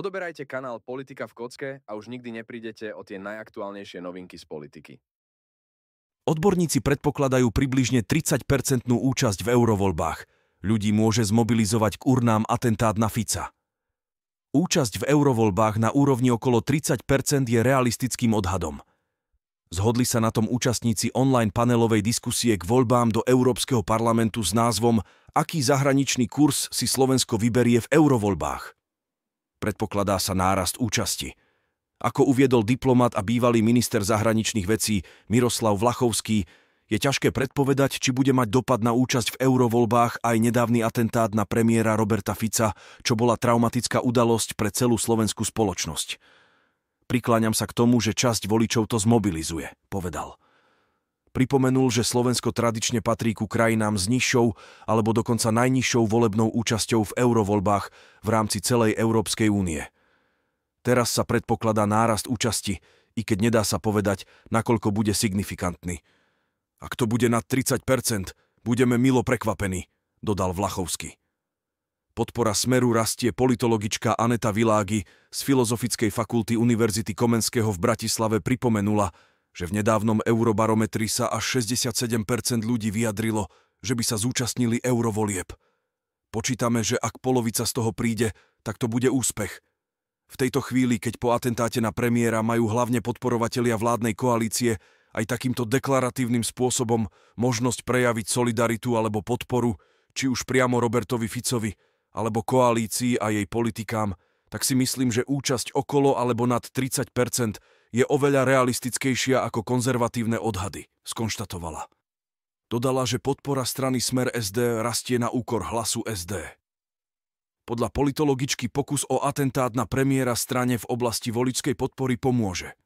Odoberajte kanál Politika v kocke a už nikdy neprídete o tie najaktuálnejšie novinky z politiky. Odborníci predpokladajú približne 30-percentnú účasť v eurovoľbách. Ľudí môže zmobilizovať k urnám atentát na Fica. Účasť v eurovoľbách na úrovni okolo 30% je realistickým odhadom. Zhodli sa na tom účastníci online panelovej diskusie k voľbám do Európskeho parlamentu s názvom Aký zahraničný kurz si Slovensko vyberie v eurovoľbách. Predpokladá sa nárast účasti. Ako uviedol diplomat a bývalý minister zahraničných vecí Miroslav Vlachovský, je ťažké predpovedať, či bude mať dopad na účasť v eurovoľbách aj nedávny atentát na premiéra Roberta Fica, čo bola traumatická udalosť pre celú slovenskú spoločnosť. Prikláňam sa k tomu, že časť voličov to zmobilizuje, povedal. Pripomenul, že Slovensko tradične patrí ku krajinám s nižšou alebo dokonca najnižšou volebnou účasťou v eurovoľbách v rámci celej Európskej únie. Teraz sa predpokladá nárast účasti, i keď nedá sa povedať, nakoľko bude signifikantný. Ak to bude nad 30%, budeme milo prekvapení, dodal Vlachovský. Podpora Smeru rastie politologička Aneta Világi z Filozofickej fakulty Univerzity Komenského v Bratislave pripomenula, že v nedávnom eurobarometri sa až 67% ľudí vyjadrilo, že by sa zúčastnili eurovolieb. Počítame, že ak polovica z toho príde, tak to bude úspech. V tejto chvíli, keď po atentáte na premiéra majú hlavne podporovatelia vládnej koalície aj takýmto deklaratívnym spôsobom možnosť prejaviť solidaritu alebo podporu, či už priamo Robertovi Ficovi, alebo koalícii a jej politikám, tak si myslím, že účasť okolo alebo nad 30 je oveľa realistickejšia ako konzervatívne odhady, skonštatovala. Dodala, že podpora strany Smer SD rastie na úkor hlasu SD. Podľa politologičky pokus o atentát na premiéra strane v oblasti voličskej podpory pomôže.